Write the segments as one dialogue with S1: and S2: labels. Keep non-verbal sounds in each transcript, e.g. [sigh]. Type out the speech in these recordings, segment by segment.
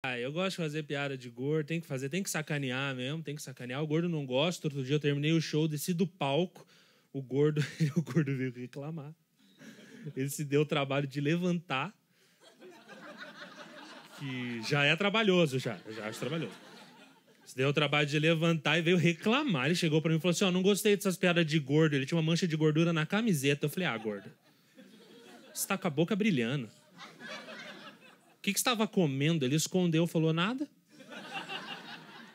S1: Ah, eu gosto de fazer piada de gordo, tem que fazer, tem que sacanear mesmo, tem que sacanear. O gordo não gosta. Outro dia eu terminei o show, desci do palco, o gordo, [laughs] o gordo veio reclamar. Ele se deu o trabalho de levantar, que já é trabalhoso, já, já acho trabalhoso. Se deu o trabalho de levantar e veio reclamar. Ele chegou para mim e falou assim: Ó, oh, não gostei dessas piadas de gordo. Ele tinha uma mancha de gordura na camiseta. Eu falei: Ah, gordo, você tá com a boca brilhando. O que, que estava comendo? Ele escondeu, falou nada.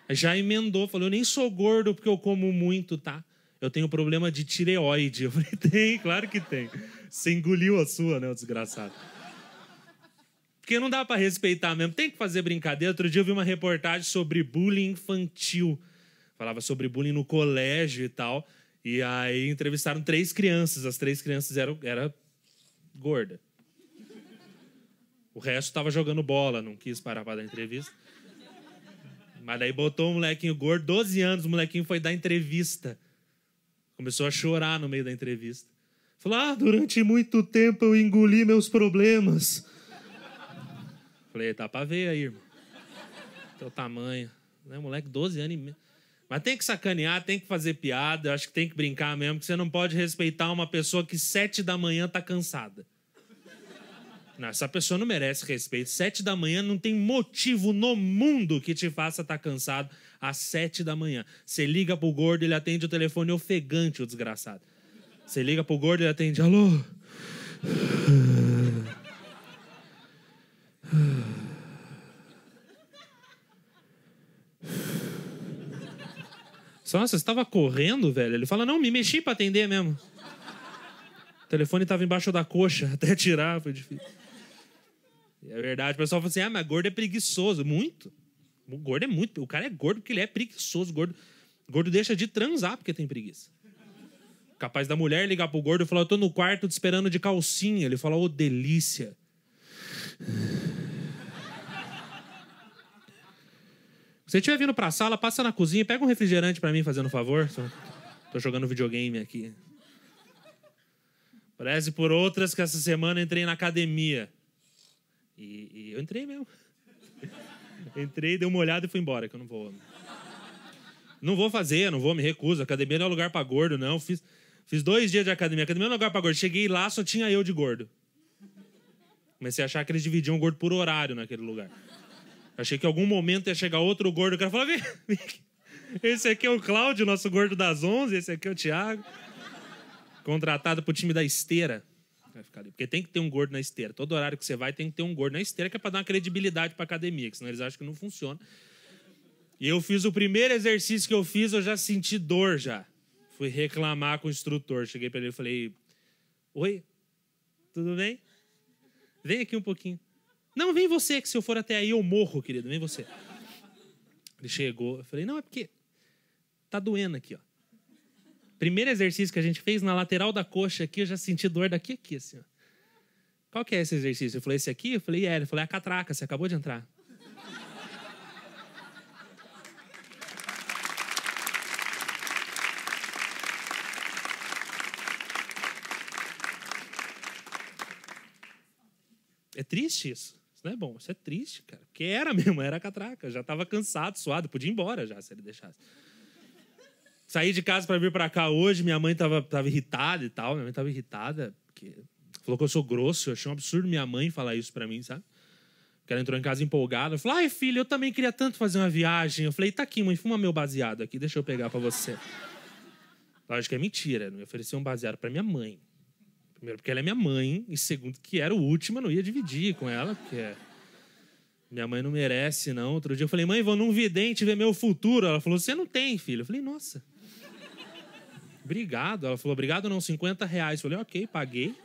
S1: Já emendou, falou: Eu nem sou gordo porque eu como muito, tá? Eu tenho problema de tireoide. Eu falei: Tem, claro que tem. Você engoliu a sua, né, o desgraçado? Porque não dá para respeitar mesmo. Tem que fazer brincadeira. Outro dia eu vi uma reportagem sobre bullying infantil. Falava sobre bullying no colégio e tal. E aí entrevistaram três crianças. As três crianças eram era gorda. O resto estava jogando bola, não quis parar para dar entrevista. Mas daí botou um molequinho gordo, 12 anos, o molequinho foi dar entrevista. Começou a chorar no meio da entrevista. Falou: Ah, durante muito tempo eu engoli meus problemas. Falei: Tá pra ver aí, irmão. Teu tamanho. Né, moleque, 12 anos e meio. Mas tem que sacanear, tem que fazer piada, Eu acho que tem que brincar mesmo, que você não pode respeitar uma pessoa que sete da manhã tá cansada. Não, essa pessoa não merece respeito. Sete da manhã não tem motivo no mundo que te faça estar tá cansado às sete da manhã. Você liga pro gordo, ele atende o telefone ofegante, o desgraçado. Você liga pro gordo, ele atende, alô? Nossa, você estava correndo, velho? Ele fala, não, me mexi para atender mesmo. O telefone estava embaixo da coxa, [laughs] até tirar foi difícil. É verdade. O pessoal fala assim: ah, mas gordo é preguiçoso. Muito. O gordo é muito. O cara é gordo porque ele é preguiçoso. O gordo, gordo deixa de transar porque tem preguiça. Capaz da mulher ligar pro gordo e falar: eu tô no quarto te esperando de calcinha. Ele fala: ô, oh, delícia. Se você estiver vindo pra sala, passa na cozinha, pega um refrigerante para mim, fazendo um favor. Tô jogando videogame aqui. Parece por outras que essa semana entrei na academia. Eu entrei mesmo. entrei, dei uma olhada e fui embora, que eu não vou. Não vou fazer, não vou, me recuso. Academia não é lugar para gordo, não. Fiz, fiz dois dias de academia. Academia não é lugar para gordo. Cheguei lá, só tinha eu de gordo. Comecei a achar que eles dividiam o gordo por horário naquele lugar. Achei que em algum momento ia chegar outro gordo. O cara falou: vem, Esse aqui é o Cláudio, nosso gordo das 11. Esse aqui é o Thiago. Contratado pro time da esteira vai ficar ali. Porque tem que ter um gordo na esteira. Todo horário que você vai tem que ter um gordo na esteira, que é para dar uma credibilidade para a academia, que senão eles acham que não funciona. E eu fiz o primeiro exercício que eu fiz, eu já senti dor já. Fui reclamar com o instrutor. Cheguei para ele e falei: Oi, tudo bem? Vem aqui um pouquinho. Não, vem você, que se eu for até aí eu morro, querido, vem você. Ele chegou, eu falei: Não, é porque tá doendo aqui, ó. Primeiro exercício que a gente fez na lateral da coxa aqui, eu já senti dor daqui aqui, assim. Ó. Qual que é esse exercício? Eu falei, esse aqui? Eu falei, é. Ele falou, é a catraca, você acabou de entrar. É triste isso. Isso não é bom, isso é triste, cara. Porque era [laughs] mesmo, era a catraca. já estava cansado, suado, podia ir embora já se ele deixasse. Saí de casa para vir para cá hoje, minha mãe tava, tava irritada e tal. Minha mãe tava irritada, porque falou que eu sou grosso. Eu achei um absurdo minha mãe falar isso para mim, sabe? Porque ela entrou em casa empolgada. Falou, ai, filho, eu também queria tanto fazer uma viagem. Eu falei, tá aqui, mãe, fuma meu baseado aqui, deixa eu pegar para você. Lógico que é mentira, não me ofereceu um baseado para minha mãe. Primeiro, porque ela é minha mãe, e segundo, que era o último, eu não ia dividir com ela, porque minha mãe não merece, não. Outro dia eu falei, mãe, vou num vidente ver meu futuro. Ela falou, você não tem, filho. Eu falei, nossa. Obrigado. Ela falou, obrigado não, 50 reais. Eu falei, ok, paguei.